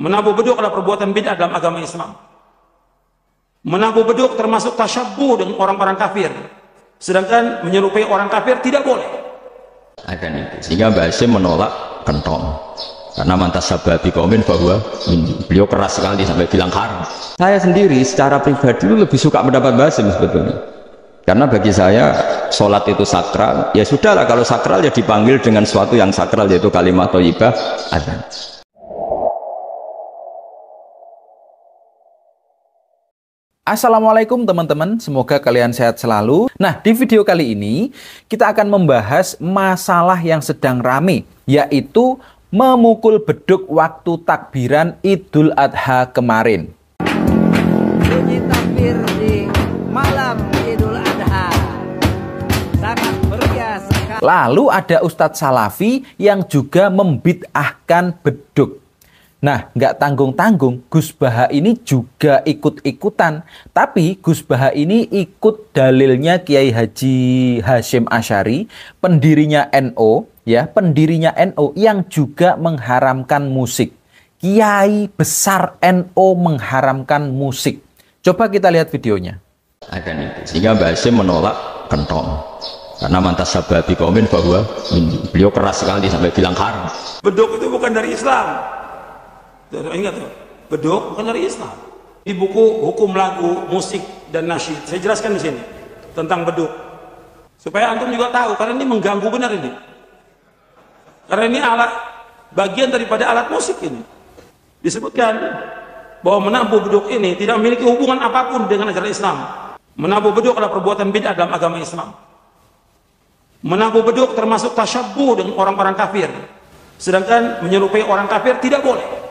Menabuh beduk adalah perbuatan bid'ah dalam agama Islam. Menabuh beduk termasuk tasyabuh dengan orang-orang kafir. Sedangkan menyerupai orang kafir tidak boleh. Akan itu. Sehingga Mbak Hashim menolak kentong. Karena mantas sababi komen bahwa beliau keras sekali sampai bilang haram. Saya sendiri secara pribadi lebih suka mendapat Mbak Hashim sebetulnya. Karena bagi saya sholat itu sakral, ya sudahlah kalau sakral ya dipanggil dengan suatu yang sakral yaitu kalimat atau adzan. Assalamualaikum teman-teman, semoga kalian sehat selalu. Nah, di video kali ini kita akan membahas masalah yang sedang rame, yaitu memukul beduk waktu takbiran Idul Adha kemarin. Lalu ada Ustadz Salafi yang juga membid'ahkan beduk. Nah, nggak tanggung-tanggung, Gus Baha ini juga ikut-ikutan. Tapi Gus Baha ini ikut dalilnya Kiai Haji Hashim Ashari, pendirinya NO, ya, pendirinya NO yang juga mengharamkan musik. Kiai besar NO mengharamkan musik. Coba kita lihat videonya. Akan itu. Sehingga Mbak Hashim menolak kentong karena mantas sahabat komen bahwa beliau keras sekali sampai bilang haram. Beduk itu bukan dari Islam, Ingat tuh, ya, beduk bukan dari Islam. Di buku hukum lagu, musik dan nasyid, saya jelaskan di sini tentang beduk. Supaya antum juga tahu karena ini mengganggu benar ini. Karena ini alat bagian daripada alat musik ini. Disebutkan bahwa menabuh beduk ini tidak memiliki hubungan apapun dengan ajaran Islam. Menabuh beduk adalah perbuatan bid'ah dalam agama Islam. Menabuh beduk termasuk tasyabbuh dengan orang-orang kafir. Sedangkan menyerupai orang kafir tidak boleh.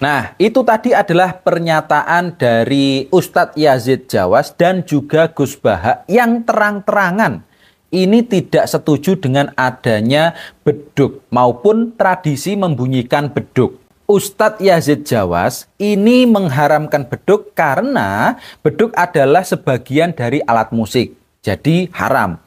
Nah, itu tadi adalah pernyataan dari Ustadz Yazid Jawas dan juga Gus Baha yang terang-terangan ini tidak setuju dengan adanya beduk maupun tradisi membunyikan beduk. Ustadz Yazid Jawas ini mengharamkan beduk karena beduk adalah sebagian dari alat musik. Jadi haram.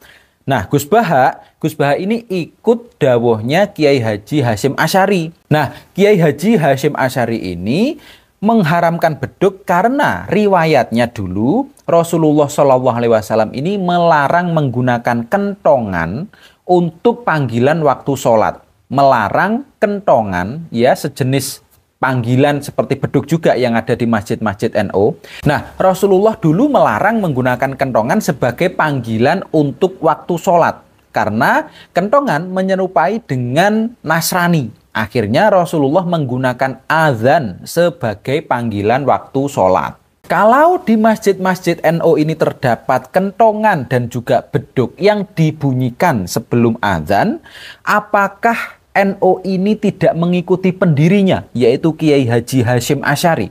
Nah, Gus Baha, Gus Baha ini ikut dawahnya Kiai Haji Hashim Asyari. Nah, Kiai Haji Hashim Asyari ini mengharamkan beduk karena riwayatnya dulu Rasulullah Shallallahu Alaihi Wasallam ini melarang menggunakan kentongan untuk panggilan waktu sholat, melarang kentongan ya sejenis panggilan seperti beduk juga yang ada di masjid-masjid NO. Nah, Rasulullah dulu melarang menggunakan kentongan sebagai panggilan untuk waktu sholat. Karena kentongan menyerupai dengan Nasrani. Akhirnya Rasulullah menggunakan azan sebagai panggilan waktu sholat. Kalau di masjid-masjid NO ini terdapat kentongan dan juga beduk yang dibunyikan sebelum azan, apakah NO ini tidak mengikuti pendirinya, yaitu Kiai Haji Hashim Ashari.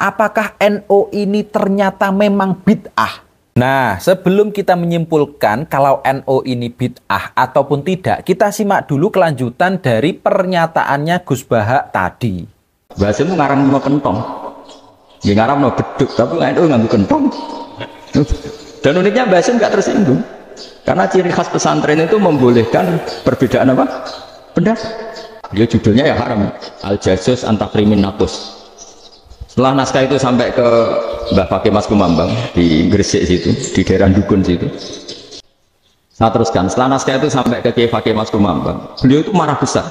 Apakah NO ini ternyata memang bid'ah? Nah, sebelum kita menyimpulkan kalau NO ini bid'ah ataupun tidak, kita simak dulu kelanjutan dari pernyataannya Gus Bahak tadi. itu ngarang mau kentong. Ya ngarang mau beduk, tapi NO nggak kentong. Dan uniknya Basim nggak tersinggung. Karena ciri khas pesantren itu membolehkan perbedaan apa? pedas Dia judulnya ya haram. Al Jasus Antakrimin Napus. Setelah naskah itu sampai ke Mbah Pakai Mas Kumambang di Gresik situ, di daerah Dukun situ. Saya teruskan, setelah naskah itu sampai ke Kiai Fakih Mas Kumambang, beliau itu marah besar.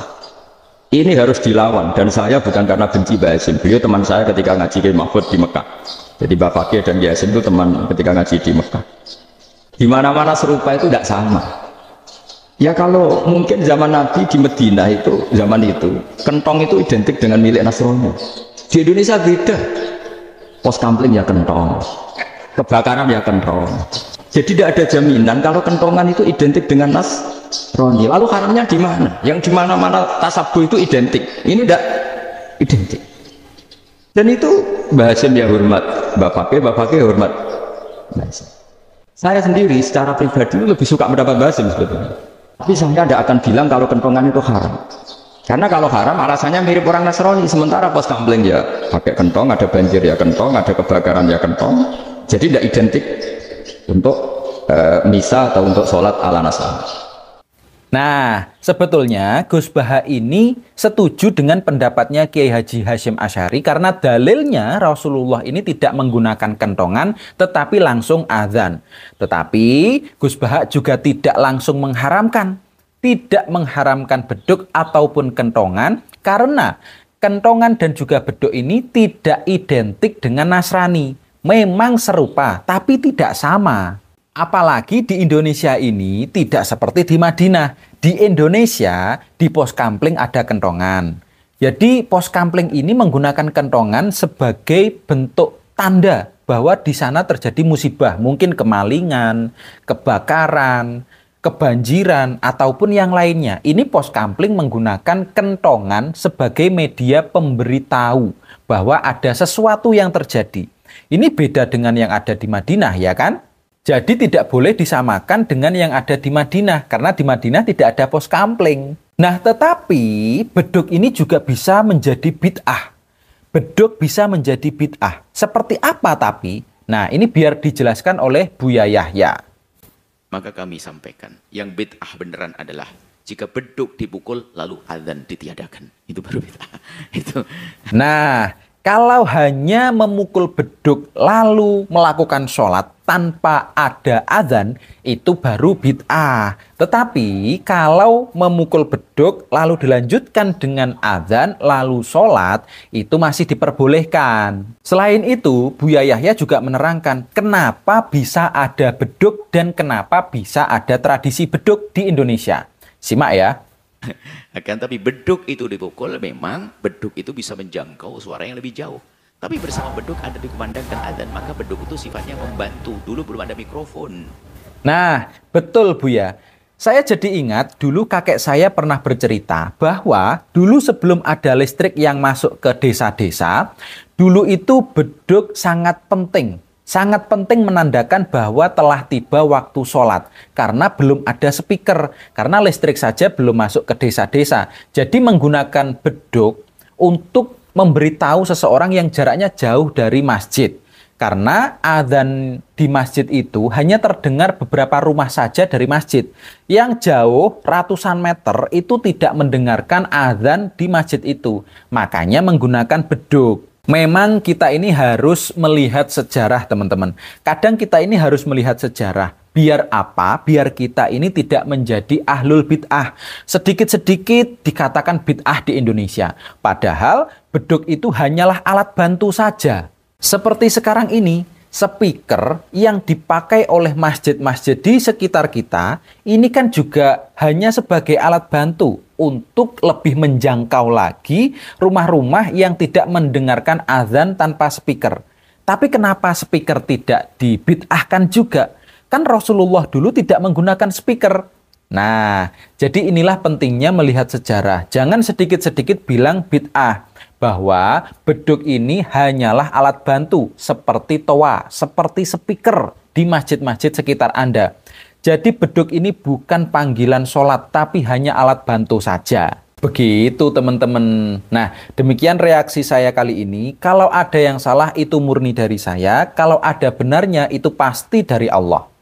Ini harus dilawan dan saya bukan karena benci Mbah Yasin. Beliau teman saya ketika ngaji ke Mahfud di Mekah. Jadi Mbah Fakih dan Kiai itu teman ketika ngaji di Mekah. Di mana-mana serupa itu tidak sama. Ya kalau mungkin zaman Nabi di Medina itu, zaman itu, kentong itu identik dengan milik Nasrani. Di Indonesia beda. Pos kampling ya kentong, kebakaran ya kentong. Jadi tidak ada jaminan kalau kentongan itu identik dengan Nasrani. Lalu haramnya di mana? Yang di mana-mana tasabuh itu identik. Ini tidak identik. Dan itu bahasan ya hormat bapaknya, bapaknya hormat nah, Saya sendiri secara pribadi lebih suka mendapat bahasa sebetulnya. Tapi saya tidak akan bilang kalau kentongan itu haram. Karena kalau haram alasannya mirip orang Nasrani. Sementara pos kampleng ya pakai kentong, ada banjir ya kentong, ada kebakaran ya kentong. Jadi tidak identik untuk e, misa atau untuk sholat ala Nasrani. Nah, sebetulnya Gus Baha ini setuju dengan pendapatnya Kiai Haji Hashim Ashari karena dalilnya Rasulullah ini tidak menggunakan kentongan tetapi langsung azan. Tetapi Gus Baha juga tidak langsung mengharamkan, tidak mengharamkan beduk ataupun kentongan karena kentongan dan juga beduk ini tidak identik dengan Nasrani. Memang serupa tapi tidak sama. Apalagi di Indonesia ini tidak seperti di Madinah. Di Indonesia, di pos kampling ada kentongan. Jadi pos kampling ini menggunakan kentongan sebagai bentuk tanda bahwa di sana terjadi musibah, mungkin kemalingan, kebakaran, kebanjiran, ataupun yang lainnya. Ini pos kampling menggunakan kentongan sebagai media pemberitahu bahwa ada sesuatu yang terjadi. Ini beda dengan yang ada di Madinah ya kan? Jadi tidak boleh disamakan dengan yang ada di Madinah karena di Madinah tidak ada pos kampling. Nah, tetapi beduk ini juga bisa menjadi bid'ah. Beduk bisa menjadi bid'ah. Seperti apa tapi? Nah, ini biar dijelaskan oleh Buya Yahya. Maka kami sampaikan, yang bid'ah beneran adalah jika beduk dipukul lalu azan ditiadakan. Itu baru bid'ah. Itu. Nah, kalau hanya memukul beduk lalu melakukan sholat tanpa ada azan, itu baru bid'ah. Tetapi kalau memukul beduk lalu dilanjutkan dengan azan lalu sholat, itu masih diperbolehkan. Selain itu, Buya Yahya juga menerangkan kenapa bisa ada beduk dan kenapa bisa ada tradisi beduk di Indonesia. Simak ya. Akan tapi beduk itu dipukul memang beduk itu bisa menjangkau suara yang lebih jauh. Tapi bersama beduk ada dikumandangkan azan, maka beduk itu sifatnya membantu. Dulu belum ada mikrofon. Nah, betul bu ya Saya jadi ingat dulu kakek saya pernah bercerita bahwa dulu sebelum ada listrik yang masuk ke desa-desa, dulu itu beduk sangat penting sangat penting menandakan bahwa telah tiba waktu sholat karena belum ada speaker, karena listrik saja belum masuk ke desa-desa. Jadi menggunakan beduk untuk memberitahu seseorang yang jaraknya jauh dari masjid. Karena azan di masjid itu hanya terdengar beberapa rumah saja dari masjid. Yang jauh ratusan meter itu tidak mendengarkan azan di masjid itu. Makanya menggunakan beduk. Memang kita ini harus melihat sejarah, teman-teman. Kadang kita ini harus melihat sejarah. Biar apa? Biar kita ini tidak menjadi ahlul bid'ah. Sedikit-sedikit dikatakan bid'ah di Indonesia. Padahal beduk itu hanyalah alat bantu saja. Seperti sekarang ini, speaker yang dipakai oleh masjid-masjid di sekitar kita ini kan juga hanya sebagai alat bantu untuk lebih menjangkau lagi rumah-rumah yang tidak mendengarkan azan tanpa speaker. Tapi kenapa speaker tidak dibid'ahkan juga? Kan Rasulullah dulu tidak menggunakan speaker. Nah, jadi inilah pentingnya melihat sejarah. Jangan sedikit-sedikit bilang bid'ah bahwa beduk ini hanyalah alat bantu seperti toa, seperti speaker di masjid-masjid sekitar Anda. Jadi beduk ini bukan panggilan sholat, tapi hanya alat bantu saja. Begitu teman-teman. Nah, demikian reaksi saya kali ini. Kalau ada yang salah itu murni dari saya, kalau ada benarnya itu pasti dari Allah.